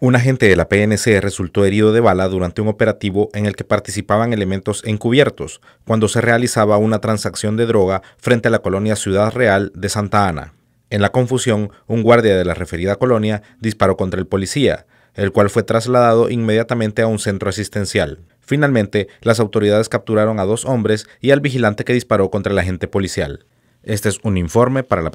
Un agente de la PNC resultó herido de bala durante un operativo en el que participaban elementos encubiertos cuando se realizaba una transacción de droga frente a la colonia Ciudad Real de Santa Ana. En la confusión, un guardia de la referida colonia disparó contra el policía, el cual fue trasladado inmediatamente a un centro asistencial. Finalmente, las autoridades capturaron a dos hombres y al vigilante que disparó contra el agente policial. Este es un informe para la